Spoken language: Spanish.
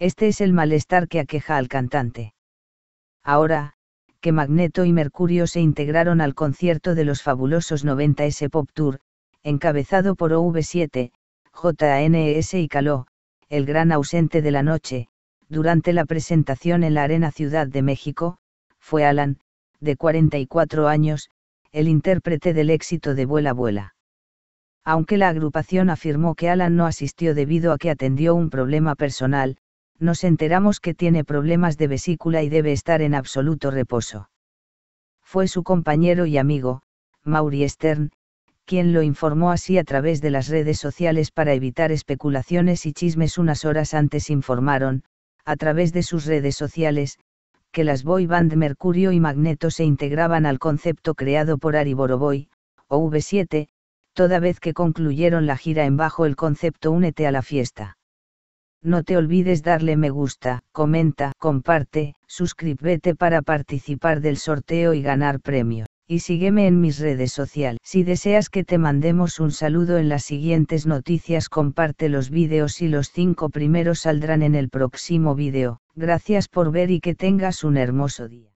Este es el malestar que aqueja al cantante. Ahora, que Magneto y Mercurio se integraron al concierto de los fabulosos 90S Pop Tour, encabezado por OV7, JNS e y Caló, el gran ausente de la noche, durante la presentación en la Arena Ciudad de México, fue Alan, de 44 años, el intérprete del éxito de Vuela Vuela. Aunque la agrupación afirmó que Alan no asistió debido a que atendió un problema personal, nos enteramos que tiene problemas de vesícula y debe estar en absoluto reposo. Fue su compañero y amigo, Mauri Stern, quien lo informó así a través de las redes sociales para evitar especulaciones y chismes unas horas antes informaron, a través de sus redes sociales, que las boy band Mercurio y Magneto se integraban al concepto creado por Ari Boroboy, o V7, toda vez que concluyeron la gira en bajo el concepto Únete a la fiesta. No te olvides darle me gusta, comenta, comparte, suscríbete para participar del sorteo y ganar premios. Y sígueme en mis redes sociales. Si deseas que te mandemos un saludo en las siguientes noticias, comparte los vídeos y los cinco primeros saldrán en el próximo vídeo. Gracias por ver y que tengas un hermoso día.